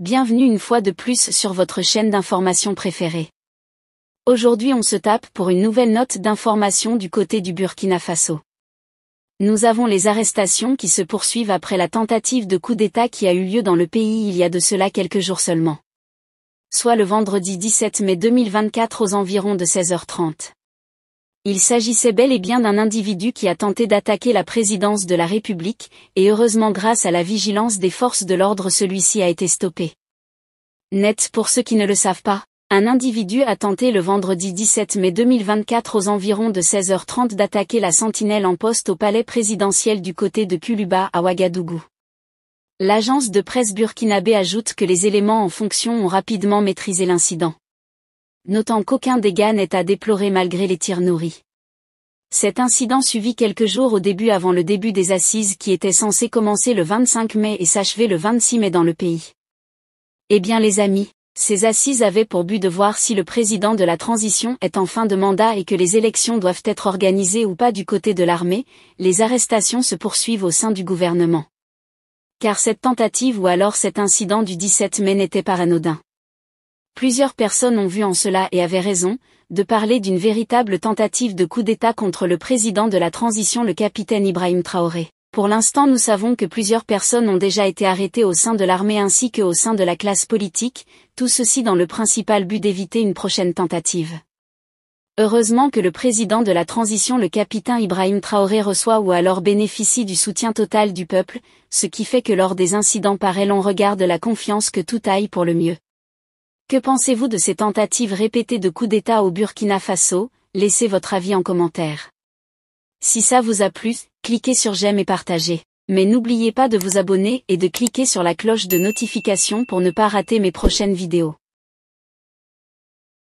Bienvenue une fois de plus sur votre chaîne d'information préférée. Aujourd'hui on se tape pour une nouvelle note d'information du côté du Burkina Faso. Nous avons les arrestations qui se poursuivent après la tentative de coup d'État qui a eu lieu dans le pays il y a de cela quelques jours seulement. Soit le vendredi 17 mai 2024 aux environs de 16h30. Il s'agissait bel et bien d'un individu qui a tenté d'attaquer la présidence de la République, et heureusement grâce à la vigilance des forces de l'ordre celui-ci a été stoppé. Net pour ceux qui ne le savent pas, un individu a tenté le vendredi 17 mai 2024 aux environs de 16h30 d'attaquer la sentinelle en poste au palais présidentiel du côté de Kuluba à Ouagadougou. L'agence de presse burkinabé ajoute que les éléments en fonction ont rapidement maîtrisé l'incident notant qu'aucun dégât n'est à déplorer malgré les tirs nourris. Cet incident suivi quelques jours au début avant le début des assises qui étaient censées commencer le 25 mai et s'achever le 26 mai dans le pays. Eh bien les amis, ces assises avaient pour but de voir si le président de la transition est en fin de mandat et que les élections doivent être organisées ou pas du côté de l'armée, les arrestations se poursuivent au sein du gouvernement. Car cette tentative ou alors cet incident du 17 mai n'était pas anodin. Plusieurs personnes ont vu en cela et avaient raison, de parler d'une véritable tentative de coup d'État contre le président de la transition le capitaine Ibrahim Traoré. Pour l'instant nous savons que plusieurs personnes ont déjà été arrêtées au sein de l'armée ainsi que au sein de la classe politique, tout ceci dans le principal but d'éviter une prochaine tentative. Heureusement que le président de la transition le capitaine Ibrahim Traoré reçoit ou alors bénéficie du soutien total du peuple, ce qui fait que lors des incidents pareils on regarde la confiance que tout aille pour le mieux. Que pensez-vous de ces tentatives répétées de coup d'État au Burkina Faso Laissez votre avis en commentaire. Si ça vous a plu, cliquez sur j'aime et partagez. Mais n'oubliez pas de vous abonner et de cliquer sur la cloche de notification pour ne pas rater mes prochaines vidéos.